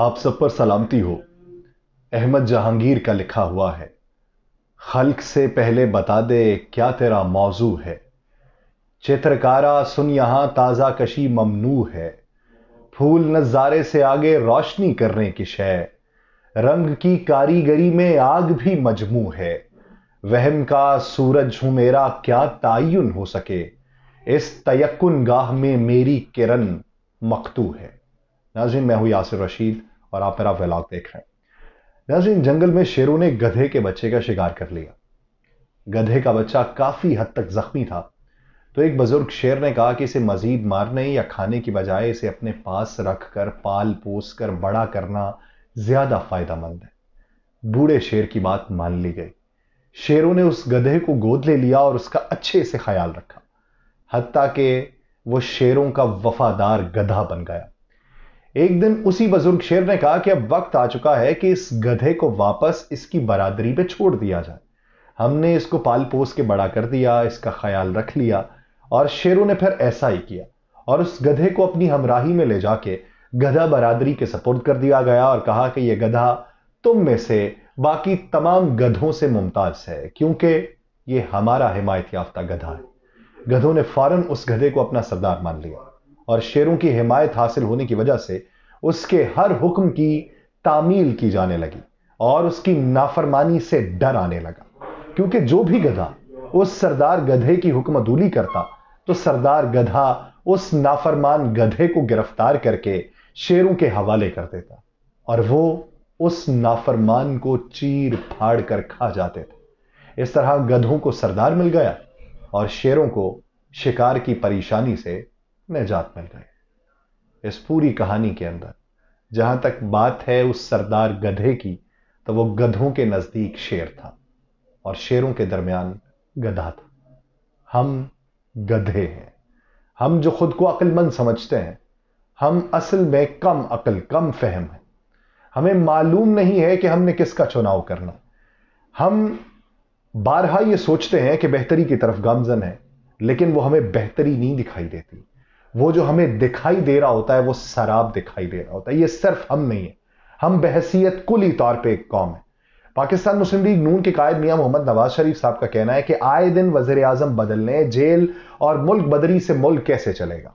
आप सब पर सलामती हो अहमद जहांगीर का लिखा हुआ है खल्क से पहले बता दे क्या तेरा मौजू है चित्रकारा सुन यहां ताज़ा कशी ममनू है फूल नज़ारे से आगे रोशनी करने की शय रंग की कारीगरी में आग भी मजमू है वहम का सूरज हूं मेरा क्या तयन हो सके इस तयक्न गाह में मेरी किरण मकतू है नाजिन मैं हूँ यासिर रशीद और आप मेरा व्लाग देख रहे हैं नाजिन जंगल में शेरों ने गधे के बच्चे का शिकार कर लिया गधे का बच्चा काफ़ी हद तक जख्मी था तो एक बुजुर्ग शेर ने कहा कि इसे मज़ीद मारने या खाने की बजाय इसे अपने पास रख कर पाल पोस कर बड़ा करना ज़्यादा फायदा मंद है बूढ़े शेर की बात मान ली गई शेरों ने उस गधे को गोद ले लिया और उसका अच्छे से ख्याल रखा हती कि वो शेरों का वफादार गधा बन गया एक दिन उसी बुजुर्ग शेर ने कहा कि अब वक्त आ चुका है कि इस गधे को वापस इसकी बरादरी पे छोड़ दिया जाए हमने इसको पाल पोस के बड़ा कर दिया इसका ख्याल रख लिया और शेरों ने फिर ऐसा ही किया और उस गधे को अपनी हमराही में ले जाके गधा बरादरी के सपुर्द कर दिया गया और कहा कि यह गधा तुम में से बाकी तमाम गधों से मुमताज है क्योंकि ये हमारा हिमायत याफ्ता गधा है गधों ने फौरन उस गधे को अपना सरदार मान लिया और शेरों की हिमायत हासिल होने की वजह से उसके हर हुक्म की तामील की जाने लगी और उसकी नाफरमानी से डर आने लगा क्योंकि जो भी गधा उस सरदार गधे की हुक्म अदूली करता तो सरदार गधा उस नाफरमान गधे को गिरफ्तार करके शेरों के हवाले कर देता और वो उस नाफरमान को चीर फाड़ कर खा जाते थे इस तरह गधों को सरदार मिल गया और शेरों को शिकार की परेशानी से निजात मिल गई इस पूरी कहानी के अंदर जहां तक बात है उस सरदार गधे की तो वो गधों के नजदीक शेर था और शेरों के दरमियान गधा था हम गधे हैं हम जो खुद को अकलमंद समझते हैं हम असल में कम अकल कम फहम है हमें मालूम नहीं है कि हमने किसका चुनाव करना हम बारहा ये सोचते हैं कि बेहतरी की तरफ गामजन है लेकिन वो हमें बेहतरी नहीं दिखाई देती वो जो हमें दिखाई दे रहा होता है वो शराब दिखाई दे रहा होता है ये सिर्फ हम नहीं है हम बहसीत कुली तौर पर एक कौम है पाकिस्तान मुस्लिम लीग नून के कायद मियां मोहम्मद नवाज शरीफ साहब का कहना है कि आए दिन वजीर आजम बदलने जेल और मुल्क बदरी से मुल्क कैसे चलेगा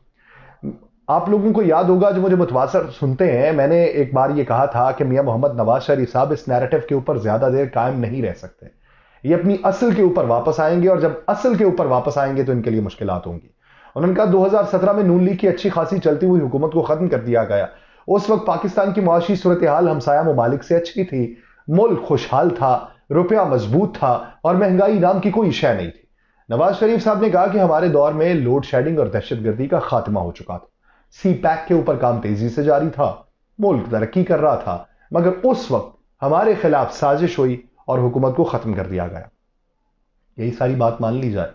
आप लोगों को याद होगा जो मुझे मुतवासर सुनते हैं मैंने एक बार ये कहा था कि मियां मोहम्मद नवाज शरीफ साहब इस नैरेटिव के ऊपर ज्यादा देर कायम नहीं रह सकते ये अपनी असल के ऊपर वापस आएंगे और जब असल के ऊपर वापस आएंगे तो इनके लिए मुश्किल होंगी उन्होंने कहा 2017 में नून लीग की अच्छी खासी चलती हुई हुकूमत को ख़त्म कर दिया गया उस वक्त पाकिस्तान की मुआशी सूरत हाल हमसाया ममालिक से अच्छी थी मुल्क खुशहाल था रुपया मजबूत था और महंगाई नाम की कोई शय नहीं थी नवाज शरीफ साहब ने कहा कि हमारे दौर में लोड शेडिंग और दहशतगर्दी का खात्मा हो चुका था सी पैक के ऊपर काम तेजी से जारी था मुल्क तरक्की कर रहा था मगर उस वक्त हमारे खिलाफ साजिश हुई और हुकूमत को खत्म कर दिया गया यही सारी बात मान ली जाए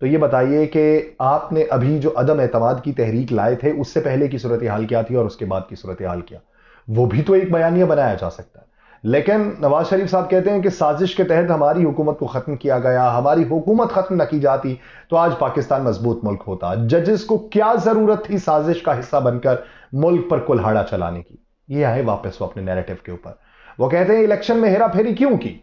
तो ये बताइए कि आपने अभी जो अदम एतमाद की तहरीक लाए थे उससे पहले की सूरत हाल क्या थी और उसके बाद की सूरत हाल क्या वो भी तो एक बयानिया बनाया जा सकता है लेकिन नवाज शरीफ साहब कहते हैं कि साजिश के तहत हमारी हुकूमत को ख़त्म किया गया हमारी हुकूमत ख़त्म न की जाती तो आज पाकिस्तान मजबूत मुल्क होता जजेस को क्या ज़रूरत थी साजिश का हिस्सा बनकर मुल्क पर कुल्हाड़ा चलाने की ये आए वापस वो अपने नैरेटिव के ऊपर वो कहते हैं इलेक्शन में हेरा फेरी क्यों की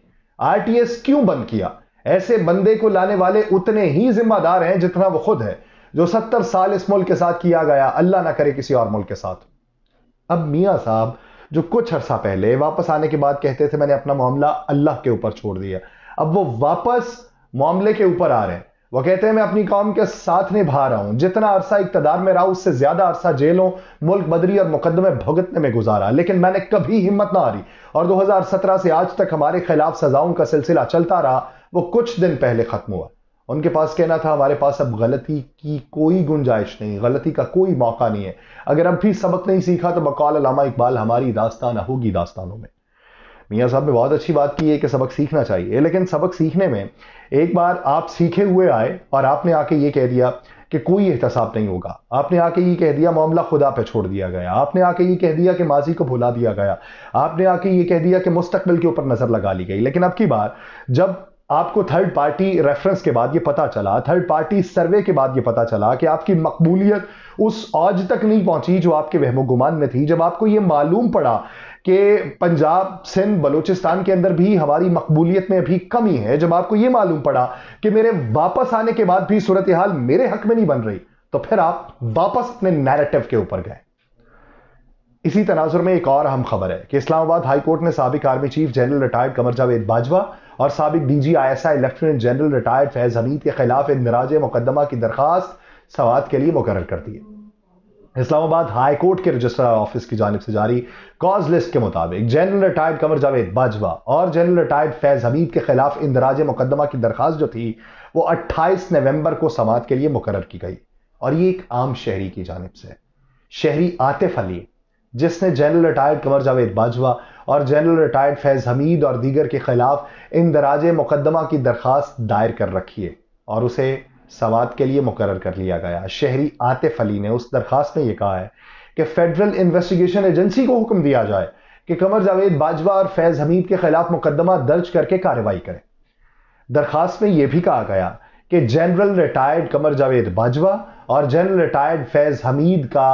आरटीएस क्यों बंद किया ऐसे बंदे को लाने वाले उतने ही जिम्मेदार हैं जितना वो खुद है जो सत्तर साल इस मुल्क के साथ किया गया अल्लाह ना करे किसी और मुल्क के साथ अब मियाँ साहब जो कुछ अरसा पहले वापस आने के बाद कहते थे मैंने अपना मामला अल्लाह के ऊपर छोड़ दिया अब वो वापस मामले के ऊपर आ रहे हैं वो कहते हैं मैं अपनी कौम के साथ निभा रहा हूं जितना अरसा इकतदार में रहा उससे ज्यादा अरसा जेलों मुल्क बदरी और मुकदमे भुगतने में गुजारा लेकिन मैंने कभी हिम्मत ना हारी और 2017 से आज तक हमारे खिलाफ सजाओं का सिलसिला चलता रहा वो कुछ दिन पहले खत्म हुआ उनके पास कहना था हमारे पास अब गलती की कोई गुंजाइश नहीं गलती का कोई मौका नहीं है अगर अब भी सबक नहीं सीखा तो बकौल इकबाल हमारी दास्तान होगी दास्तानों में मियाँ साहब ने बहुत अच्छी बात की है कि सबक सीखना चाहिए लेकिन सबक सीखने में एक बार आप सीखे हुए आए और आपने आके ये कह दिया कि कोई एहतसाब नहीं होगा आपने आके ये कह दिया मामला खुदा पे छोड़ दिया गया आपने आके ये कह दिया कि माजी को भुला दिया गया आपने आके ये कह दिया कि मुस्तकबिल के ऊपर नज़र लगा ली गई लेकिन अब की बार जब आपको थर्ड पार्टी रेफरेंस के बाद ये पता चला थर्ड पार्टी सर्वे के बाद ये पता चला कि आपकी मकबूलियत उस आज तक नहीं पहुंची जो आपके वहमो गुमान में थी जब आपको ये मालूम पड़ा कि पंजाब सिंध बलूचिस्तान के अंदर भी हमारी मकबूलियत में अभी कमी है जब आपको यह मालूम पड़ा कि मेरे वापस आने के बाद भी सूरत हाल मेरे हक में नहीं बन रही तो फिर आप वापस अपने नैरेटिव के ऊपर गए इसी तनाजुर में एक और अहम खबर है कि इस्लामाबाद हाईकोर्ट ने सबक army chief general retired Qamar Javed Bajwa और I DG ISI lieutenant general retired Faiz Hamid के खिलाफ इंदराज मुकदमा की दरखास्त सवाद के लिए मुकर कर दी है इस्लामाबाद हाई कोर्ट के रजिस्ट्रार ऑफिस की जानब से जारी कॉज लिस्ट के मुताबिक जनरल रिटायर्ड कमर जावेद बाजवा और जनरल रिटायर्ड फैज हमीद के खिलाफ इंदराज मुकदमा की दरखास्त जो थी वो 28 नवंबर को समात के लिए मुकर की गई और ये एक आम शहरी की जानब से शहरी आतिफ अली जिसने जनरल रिटायर्ड कंवर जावेद बाजवा और जनरल रिटायर्ड फैज हमीद और दीगर के खिलाफ इंदराज मुकदमा की दरखास्त दायर कर रखी है और उसे सवाद के लिए मुकर कर लिया गया शहरी आतिफ अली ने उस दरखास्त में यह कहा है कि फेडरल इन्वेस्टिगेशन एजेंसी को हुक्म दिया जाए कि कमर जावेद बाजवा और फैज हमीद के खिलाफ मुकदमा दर्ज करके कार्रवाई करें दरखास्त में यह भी कहा गया कि जनरल रिटायर्ड कमर जावेद बाजवा और जनरल रिटायर्ड फैज हमीद का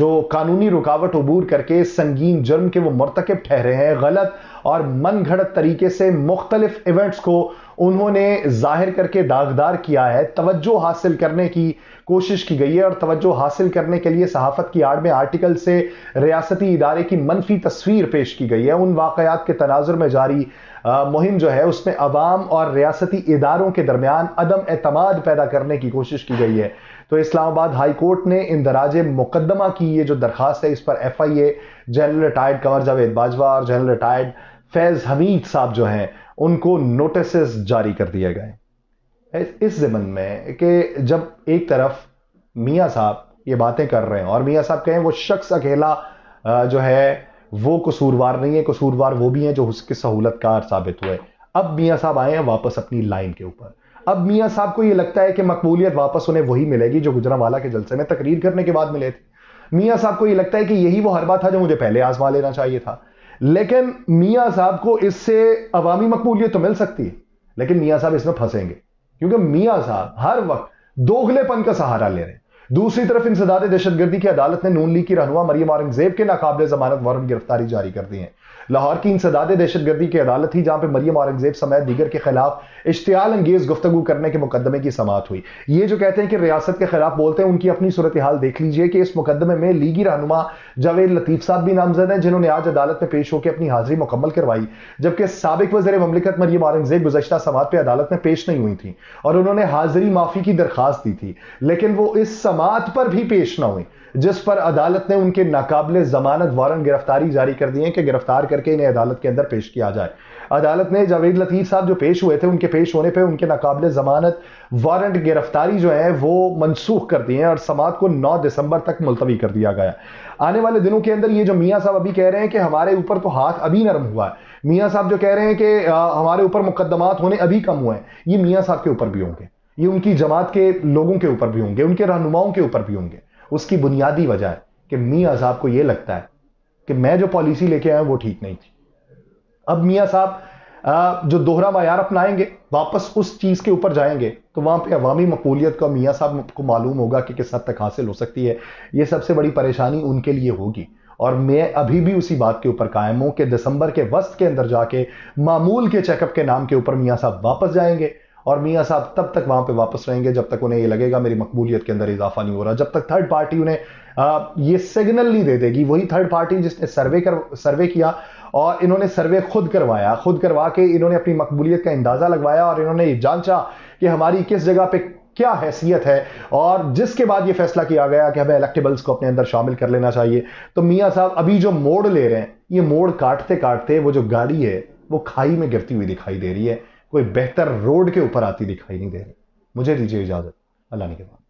जो कानूनी रुकावट उबूर करके संगीन जुर्म के वो मरतकब ठहरे हैं गलत और मन घड़त तरीके से मुख्तलिफ इवेंट्स को उन्होंने जाहिर करके दागदार किया है तवज्जो हासिल करने की कोशिश की गई है और तवज्जो हासिल करने के लिए सहाफत की आड़ में आर्टिकल से रियासती इदारे की मनफी तस्वीर पेश की गई है उन वाकयात के तनाजुर में जारी मुहिम जो है उसमें अवाम और रियासती इदारों के दरमियान अदम अतमाद पैदा करने की कोशिश की गई है तो इस्लामाबाद हाई कोर्ट ने इंदराज मुकदमा की ये जो दरखास्त है इस पर F I A general retired Qamar Javed Bajwa और जनरल रिटायर्ड फैज़ हमीद साहब जो हैं उनको नोटिस जारी कर दिए गए इस ज़मन में कि जब एक तरफ मियाँ साहब ये बातें कर रहे हैं और मियाँ साहब कहें वो शख्स अकेला जो है वो कसूरवार नहीं है कसूरवार वो भी हैं जो उसके सहूलतकार साबित हुए अब मियाँ साहब आए हैं वापस अपनी लाइन के ऊपर अब मियाँ साहब को ये लगता है कि मकबूलियत वापस उन्हें वही मिलेगी जो गुजरावाला के जलसे में तकरीर करने के बाद मिले थे मियाँ साहब को ये लगता है कि यही वो हरबा था जो मुझे पहले आजमा लेना चाहिए था लेकिन मियाँ साहब को इससे अवामी मकबूलियत तो मिल सकती है लेकिन मियाँ साहब इसमें फंसेंगे क्योंकि मियाँ साहब हर वक्त दोगलेपन का सहारा ले रहे हैं दूसरी तरफ इंसदाद दहशतगर्दी की अदालत ने नून लीग की रहनुमा मरियम औरंगजेब के नाकाबले जमानत वारंट गिरफ्तारी जारी कर दी है लाहौर की इंसदाद दहशतगर्दी की अदालत थी जहां पर मरियम औरंगजेब समेत दीगर के खिलाफ इश्तियाल अंगेज गुफ्तु करने के मुकदमे की समात हुई ये जो कहते हैं कि रियासत के खिलाफ बोलते हैं उनकी अपनी सूरत हाल देख लीजिए कि इस मुकदमे में लीगी रहनुमा जावेद लतीफ साहब भी नामजद हैं जिन्होंने आज अदालत में पेश होकर अपनी हाजिरी मुकम्मल करवाई जबकि सबक वजर ममलिकत मरियम औरंगजेब गुजशत समात पर अदालत में पेश नहीं हुई थी और उन्होंने हाजिरी माफी की दरखास्त दी थी लेकिन वो इस समात पर भी पेश ना हुई जिस पर अदालत ने उनके नाकाबले जमानत वारंट गिरफ्तारी जारी कर दी है कि गिरफ्तार कर करके इन्हें अदालत के अंदर पेश किया जाए अदालत ने जावेद लतीफ़ साहब जो पेश हुए थे उनके पेश होने पर उनके नाकबिल ज़मानत वारंट गिरफ्तारी जो है वो मनसूख कर दिए हैं और समात को नौ दिसंबर तक मुलतवी कर दिया गया आने वाले दिनों के अंदर ये जो मियाँ साहब अभी कह रहे हैं कि हमारे ऊपर तो हाथ अभी नरम हुआ है मियाँ साहब जो कह रहे हैं कि हमारे ऊपर मुकदमात होने अभी कम हुए हैं ये मियाँ साहब के ऊपर भी होंगे ये उनकी जमात के लोगों के ऊपर भी होंगे उनके रहनुमाओं के ऊपर भी होंगे उसकी बुनियादी वजह है कि मियाँ साहब को ये लगता है कि मैं जो पॉलिसी लेके आया वो ठीक नहीं थी अब मियाँ साहब जो दोहरा मैार अपनाएंगे वापस उस चीज़ के ऊपर जाएंगे तो वहाँ पे अवामी मकबूलीत का मियाँ साहब को मालूम होगा कि किस हद तक हासिल हो सकती है ये सबसे बड़ी परेशानी उनके लिए होगी और मैं अभी भी उसी बात के ऊपर कायम हूँ कि दिसंबर के वस्त के अंदर जाके मामूल के चेकअप के नाम के ऊपर मियाँ साहब वापस जाएंगे और मियाँ साहब तब तक वहाँ पे वापस रहेंगे जब तक उन्हें ये लगेगा मेरी मकबूलियत के अंदर इजाफा नहीं हो रहा जब तक थर्ड पार्टी उन्हें ये सिग्नल नहीं दे देगी वही थर्ड पार्टी जिसने सर्वे कर सर्वे किया और इन्होंने सर्वे खुद करवाया खुद करवा के इन्होंने अपनी मकबूलियत का अंदाज़ा लगवाया और इन्होंने जांचा कि हमारी किस जगह पर क्या हैसियत है और जिसके बाद ये फैसला किया गया कि हमें इलेक्टेबल्स को अपने अंदर शामिल कर लेना चाहिए तो मियाँ साहब अभी जो मोड़ ले रहे हैं ये मोड़ काटते काटते वो जो गाड़ी है वो खाई में गिरती हुई दिखाई दे रही है कोई बेहतर रोड के ऊपर आती दिखाई नहीं दे रही मुझे दीजिए इजाज़त अल्लाह ने के बाद